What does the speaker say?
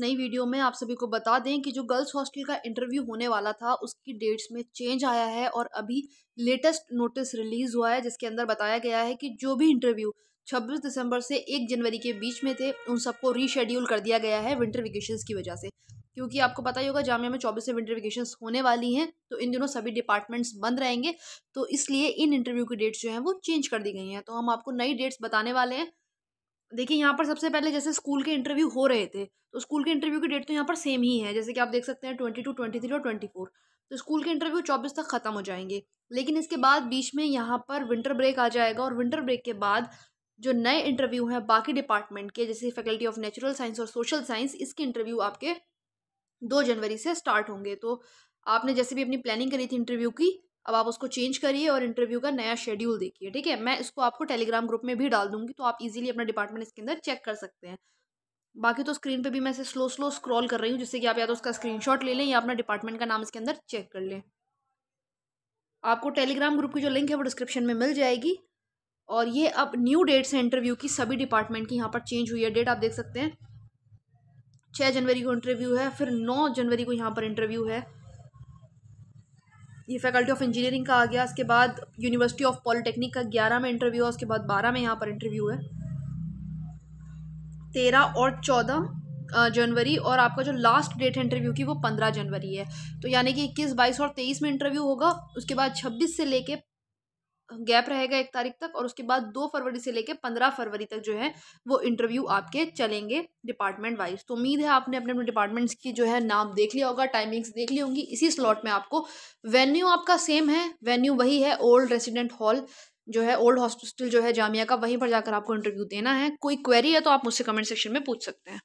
नई वीडियो में आप सभी को बता दें कि जो गर्ल्स हॉस्टल का इंटरव्यू होने वाला था उसकी डेट्स में चेंज आया है और अभी लेटेस्ट नोटिस रिलीज़ हुआ है जिसके अंदर बताया गया है कि जो भी इंटरव्यू 26 दिसंबर से 1 जनवरी के बीच में थे उन सबको रीशेड्यूल कर दिया गया है विंटर वेकेशन की वजह से क्योंकि आपको पता ही होगा जामिया में चौबीस से विंटर वेकेशन होने वाली हैं तो इन दिनों सभी डिपार्टमेंट्स बंद रहेंगे तो इसलिए इन इंटरव्यू की डेट्स जो हैं वो चेंज कर दी गई हैं तो हम आपको नई डेट्स बताने वाले हैं देखिए यहाँ पर सबसे पहले जैसे स्कूल के इंटरव्यू हो रहे थे तो स्कूल के इंटरव्यू की डेट तो यहाँ पर सेम ही है जैसे कि आप देख सकते हैं ट्वेंटी टू ट्वेंटी थ्री और ट्वेंटी फोर तो स्कूल के इंटरव्यू चौबीस तक ख़त्म हो जाएंगे लेकिन इसके बाद बीच में यहाँ पर विंटर ब्रेक आ जाएगा और विंटर ब्रेक के बाद जो नए इंटरव्यू हैं बाकी डिपार्टमेंट के जैसे फैकल्टी ऑफ नेचुरल साइंस और सोशल साइंस इसके इंटरव्यू आपके दो जनवरी से स्टार्ट होंगे तो आपने जैसे भी अपनी प्लानिंग करी थी इंटरव्यू की अब आप उसको चेंज करिए और इंटरव्यू का नया शेड्यूल देखिए ठीक है मैं इसको आपको टेलीग्राम ग्रुप में भी डाल दूंगी तो आप इजीली अपना डिपार्टमेंट इसके अंदर चेक कर सकते हैं बाकी तो स्क्रीन पे भी मैं इसे स्लो स्लो स्क्रॉल कर रही हूँ जिससे कि आप या तो उसका स्क्रीनशॉट ले लें या अपना डिपार्टमेंट का नाम इसके अंदर चेक कर लें आपको टेलीग्राम ग्रुप की जो लिंक है वो डिस्क्रिप्शन में मिल जाएगी और ये अब न्यू डेट्स हैं इंटरव्यू की सभी डिपार्टमेंट की यहाँ पर चेंज हुई है डेट आप देख सकते हैं छः जनवरी को इंटरव्यू है फिर नौ जनवरी को यहाँ पर इंटरव्यू है ये फैकल्टी ऑफ इंजीनियरिंग का आ गया उसके बाद यूनिवर्सिटी ऑफ पॉलिटेक्निक का ग्यारह में इंटरव्यू है उसके बाद बारह में यहाँ पर इंटरव्यू है तेरह और चौदह जनवरी और आपका जो लास्ट डेट है इंटरव्यू की वो पंद्रह जनवरी है तो यानी कि इक्कीस बाईस और तेईस में इंटरव्यू होगा उसके बाद छब्बीस से लेके गैप रहेगा एक तारीख तक और उसके बाद दो फरवरी से लेकर पंद्रह फरवरी तक जो है वो इंटरव्यू आपके चलेंगे डिपार्टमेंट वाइज तो उम्मीद है आपने अपने अपने डिपार्टमेंट्स की जो है नाम देख लिया होगा टाइमिंग्स देख ली होंगी इसी स्लॉट में आपको वेन्यू आपका सेम है वेन्यू वही है ओल्ड रेसिडेंट हॉल जो है ओल्ड हॉस्पिटल जो है जामिया का वहीं पर जाकर आपको इंटरव्यू देना है कोई क्वेरी है तो आप मुझसे कमेंट सेक्शन में पूछ सकते हैं